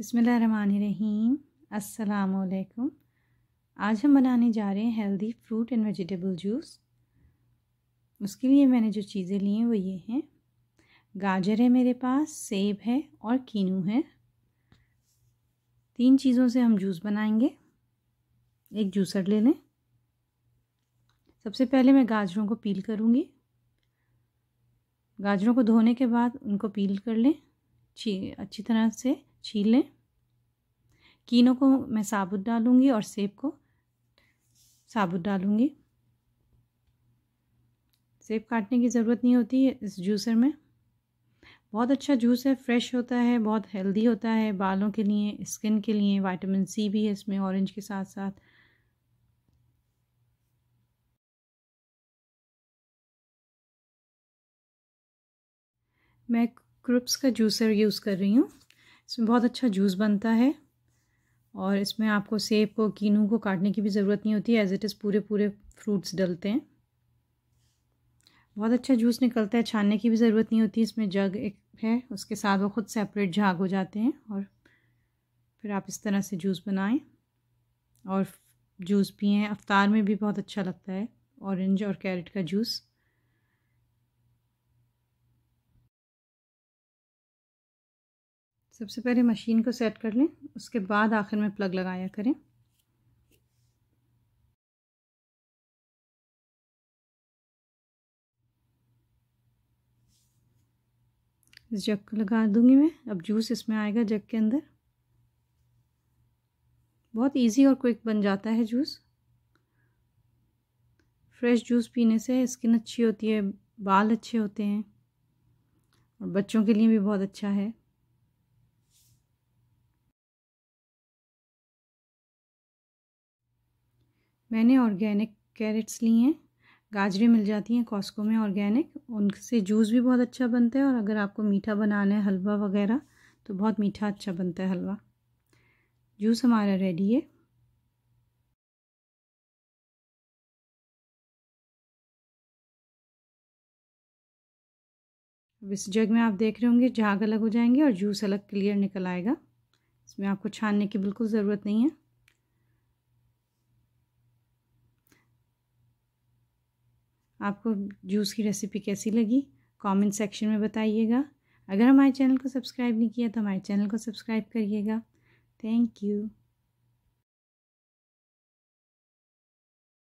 बिसमीम अस्सलाम आज हम बनाने जा रहे हैं healthy fruit and vegetable juice उसके लिए मैंने जो चीज़ें ली हैं वो ये हैं गाजर है मेरे पास सेब है और कीनू है तीन चीज़ों से हम जूस बनाएंगे एक जूसर ले लें सबसे पहले मैं गाजरों को पील करूँगी गाजरों को धोने के बाद उनको पील कर लें अच्छी तरह से छील लें कीनों को मैं साबुत डालूंगी और सेब को साबुत डालूँगी सेब काटने की ज़रूरत नहीं होती है इस जूसर में बहुत अच्छा जूस है फ्रेश होता है बहुत हेल्दी होता है बालों के लिए स्किन के लिए विटामिन सी भी है इसमें ऑरेंज के साथ साथ मैं क्रिप्स का जूसर यूज़ कर रही हूँ इसमें बहुत अच्छा जूस बनता है और इसमें आपको सेब को कीनू को काटने की भी ज़रूरत नहीं होती एज़ इट इज़ पूरे पूरे फ्रूट्स डलते हैं बहुत अच्छा जूस निकलता है छानने की भी ज़रूरत नहीं होती इसमें जग एक है उसके साथ वो खुद सेपरेट झाग हो जाते हैं और फिर आप इस तरह से जूस बनाएं और जूस पिए अवतार में भी बहुत अच्छा लगता है ऑरेंज और कैरेट का जूस सबसे पहले मशीन को सेट कर लें उसके बाद आखिर में प्लग लगाया करें इस जग को लगा दूंगी मैं अब जूस इसमें आएगा जग के अंदर बहुत इजी और क्विक बन जाता है जूस फ्रेश जूस पीने से स्किन अच्छी होती है बाल अच्छे होते हैं और बच्चों के लिए भी बहुत अच्छा है मैंने ऑर्गेनिक कैरेट्स ली हैं गाजरें मिल जाती हैं कॉस्को में ऑर्गेनिक उनसे जूस भी बहुत अच्छा बनता है और अगर आपको मीठा बनाना है हलवा वगैरह तो बहुत मीठा अच्छा बनता है हलवा जूस हमारा रेडी है अब इस जग में आप देख रहे होंगे झाग अलग हो जाएंगे और जूस अलग क्लियर निकल आएगा इसमें आपको छानने की बिल्कुल ज़रूरत नहीं है आपको जूस की रेसिपी कैसी लगी कमेंट सेक्शन में बताइएगा अगर हमारे चैनल को सब्सक्राइब नहीं किया तो हमारे चैनल को सब्सक्राइब करिएगा थैंक यू